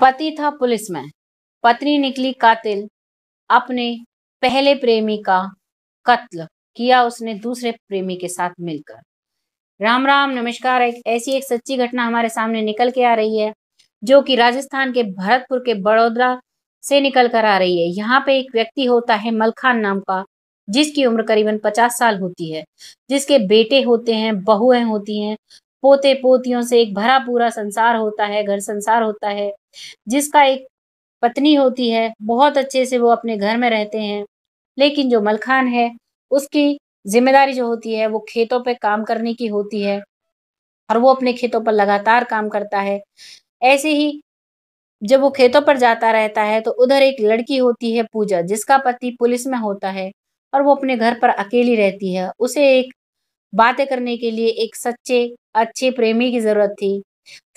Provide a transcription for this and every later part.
पति था पुलिस में पत्नी निकली कातिल अपने पहले प्रेमी का कत्ल किया उसने दूसरे प्रेमी के साथ मिलकर राम राम नमस्कार एक ऐसी एक सच्ची घटना हमारे सामने निकल के आ रही है जो कि राजस्थान के भरतपुर के बड़ोदरा से निकल कर आ रही है यहाँ पे एक व्यक्ति होता है मलखान नाम का जिसकी उम्र करीबन पचास साल होती है जिसके बेटे होते हैं बहुएं होती हैं पोते पोतियों से एक भरा पूरा संसार होता है घर संसार होता है जिसका एक पत्नी होती है बहुत अच्छे से वो अपने घर में रहते हैं लेकिन जो मलखान है उसकी जिम्मेदारी जो होती है वो खेतों पर काम करने की होती है और वो अपने खेतों पर लगातार काम करता है ऐसे ही जब वो खेतों पर जाता रहता है तो उधर एक लड़की होती है पूजा जिसका पति पुलिस में होता है और वो अपने घर पर अकेली रहती है उसे एक बातें करने के लिए एक सच्चे अच्छे प्रेमी की जरूरत थी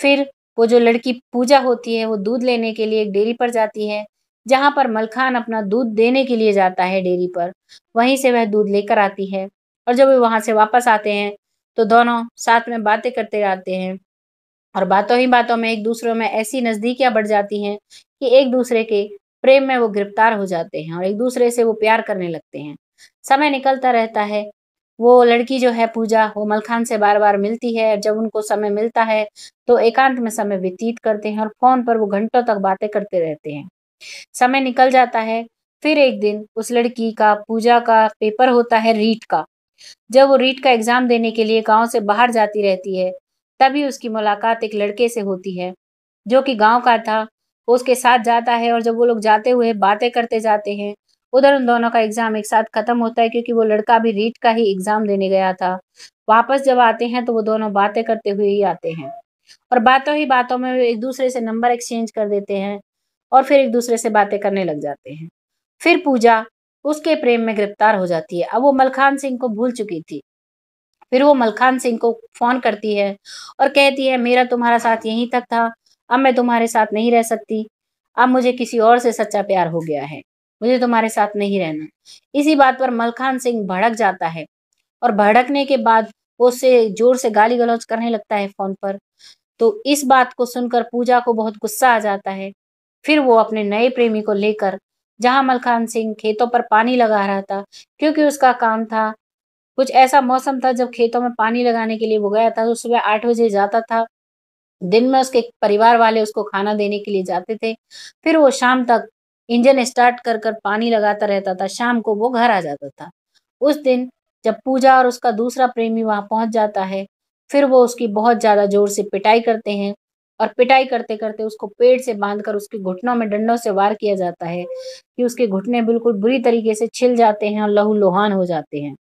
फिर वो जो लड़की पूजा होती है वो दूध लेने के लिए एक डेयरी पर जाती है जहां पर मलखान अपना दूध देने के लिए जाता है डेयरी पर वहीं से वह दूध लेकर आती है और जब वे वहां से वापस आते हैं तो दोनों साथ में बातें करते रहते हैं और बातों ही बातों में एक दूसरे में ऐसी नजदीकियां बढ़ जाती हैं कि एक दूसरे के प्रेम में वो गिरफ्तार हो जाते हैं और एक दूसरे से वो प्यार करने लगते हैं समय निकलता रहता है वो लड़की जो है पूजा वो मलखान से बार बार मिलती है जब उनको समय मिलता है तो एकांत में समय व्यतीत करते हैं और फोन पर वो घंटों तक बातें करते रहते हैं समय निकल जाता है फिर एक दिन उस लड़की का पूजा का पेपर होता है रीट का जब वो रीट का एग्जाम देने के लिए गांव से बाहर जाती रहती है तभी उसकी मुलाकात एक लड़के से होती है जो कि गांव का था उसके साथ जाता है और जब वो लोग जाते हुए बातें करते जाते हैं उधर उन दोनों का एग्जाम एक साथ खत्म होता है क्योंकि वो लड़का भी रीट का ही एग्जाम देने गया था वापस जब आते हैं तो वो दोनों बातें करते हुए ही आते हैं और बातों ही बातों में एक दूसरे से नंबर एक्सचेंज कर देते हैं और फिर एक दूसरे से बातें करने लग जाते हैं फिर पूजा उसके प्रेम में गिरफ्तार हो जाती है अब वो मलखान सिंह को भूल चुकी थी फिर वो मलखान सिंह को फोन करती है और कहती है मेरा तुम्हारा साथ यहीं तक था अब मैं तुम्हारे साथ नहीं रह सकती अब मुझे किसी और से सच्चा प्यार हो गया है मुझे तुम्हारे साथ नहीं रहना इसी बात पर मलखान सिंह भड़क जाता है और भड़कने के बाद वो जोर से गाली गलौज करने लगता है फोन पर तो इस बात को सुनकर पूजा को बहुत गुस्सा आ जाता है फिर वो अपने नए प्रेमी को लेकर जहां मलखान सिंह खेतों पर पानी लगा रहा था क्योंकि उसका काम था कुछ ऐसा मौसम था जब खेतों में पानी लगाने के लिए वो गया था तो सुबह आठ बजे जाता था दिन में उसके परिवार वाले उसको खाना देने के लिए जाते थे फिर वो शाम तक इंजन स्टार्ट कर कर पानी लगाता रहता था शाम को वो घर आ जाता था उस दिन जब पूजा और उसका दूसरा प्रेमी वहां पहुंच जाता है फिर वो उसकी बहुत ज्यादा जोर से पिटाई करते हैं और पिटाई करते करते उसको पेड़ से बांधकर उसके घुटनों में डंडों से वार किया जाता है कि उसके घुटने बिल्कुल बुरी तरीके से छिल जाते हैं और लहू लोहान हो जाते हैं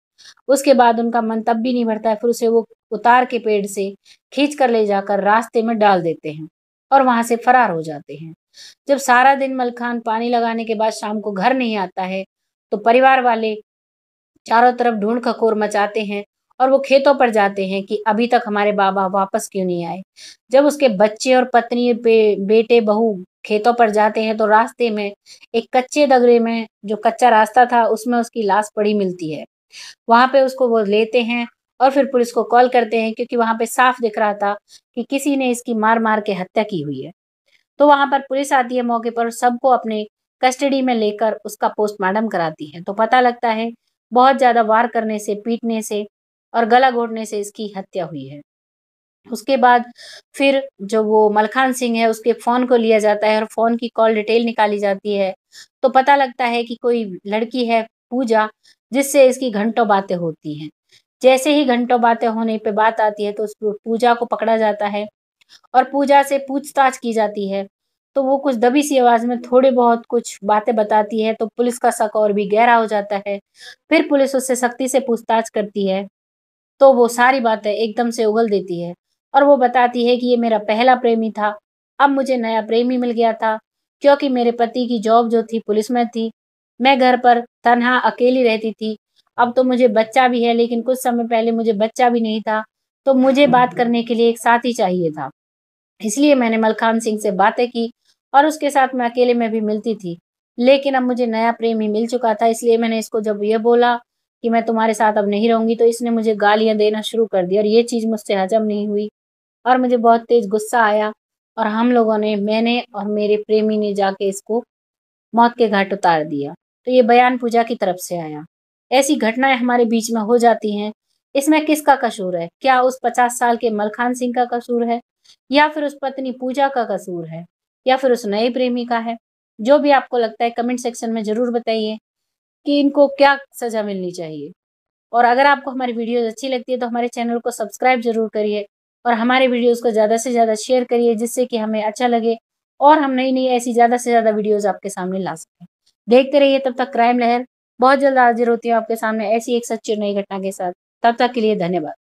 उसके बाद उनका मन तब भी नहीं भरता है फिर उसे वो उतार के पेड़ से खींच कर ले जाकर रास्ते में डाल देते हैं और वहां से फरार हो जाते हैं जब सारा दिन मलखान पानी लगाने के बाद शाम को घर नहीं आता है तो परिवार वाले चारों तरफ ढूंढ खकोर मचाते हैं और वो खेतों पर जाते हैं कि अभी तक हमारे बाबा वापस क्यों नहीं आए जब उसके बच्चे और पत्नी बेटे बहू खेतों पर जाते हैं तो रास्ते में एक कच्चे दगड़े में जो कच्चा रास्ता था उसमें उसकी लाश पड़ी मिलती है वहां पे उसको वो लेते हैं और फिर पुलिस को कॉल करते हैं क्योंकि वहां पे साफ दिख रहा था कि किसी ने इसकी मार मार के हत्या की हुई है तो वहां पर पुलिस आती है मौके पर सबको अपने कस्टडी में लेकर उसका पोस्टमार्टम कराती है तो पता लगता है बहुत ज्यादा वार करने से पीटने से और गला घोटने से इसकी हत्या हुई है उसके बाद फिर जो वो मलखान सिंह है उसके फोन को लिया जाता है और फोन की कॉल डिटेल निकाली जाती है तो पता लगता है कि कोई लड़की है पूजा जिससे इसकी घंटों बातें होती हैं जैसे ही घंटों बातें होने पे बात आती है तो उस पूजा को पकड़ा जाता है और पूजा से पूछताछ की जाती है तो वो कुछ दबी सी आवाज में थोड़े बहुत कुछ बातें बताती है तो पुलिस का शक और भी गहरा हो जाता है फिर पुलिस उससे सख्ती से पूछताछ करती है तो वो सारी बातें एकदम से उगल देती है और वो बताती है कि ये मेरा पहला प्रेमी था अब मुझे नया प्रेमी मिल गया था क्योंकि मेरे पति की जॉब जो थी पुलिस में थी मैं घर पर तनहा अकेली रहती थी अब तो मुझे बच्चा भी है लेकिन कुछ समय पहले मुझे बच्चा भी नहीं था तो मुझे बात करने के लिए एक साथी चाहिए था इसलिए मैंने मलखान सिंह से बातें की और उसके साथ मैं अकेले में भी मिलती थी लेकिन अब मुझे नया प्रेम ही मिल चुका था इसलिए मैंने इसको जब यह बोला कि मैं तुम्हारे साथ अब नहीं रहूंगी तो इसने मुझे गालियां देना शुरू कर दी और ये चीज़ मुझसे हजम नहीं हुई और मुझे बहुत तेज गुस्सा आया और हम लोगों ने मैंने और मेरे प्रेमी ने जाके इसको मौत के घाट उतार दिया तो ये बयान पूजा की तरफ से आया ऐसी घटनाएं हमारे बीच में हो जाती हैं इसमें किसका कसूर है क्या उस पचास साल के मलखान सिंह का कसूर है या फिर उस पत्नी पूजा का कसूर है या फिर उस नए प्रेमी का है जो भी आपको लगता है कमेंट सेक्शन में ज़रूर बताइए कि इनको क्या सज़ा मिलनी चाहिए और अगर आपको हमारी वीडियोज अच्छी लगती है तो हमारे चैनल को सब्सक्राइब जरूर करिए और हमारे वीडियोज को ज़्यादा से ज़्यादा शेयर करिए जिससे कि हमें अच्छा लगे और हम नई नई ऐसी ज़्यादा से ज़्यादा वीडियोज आपके सामने ला सकें देखते रहिए तब तक क्राइम लहर बहुत जल्द हाजिर होती है आपके सामने ऐसी एक सच्ची नई घटना के साथ तब तक के लिए धन्यवाद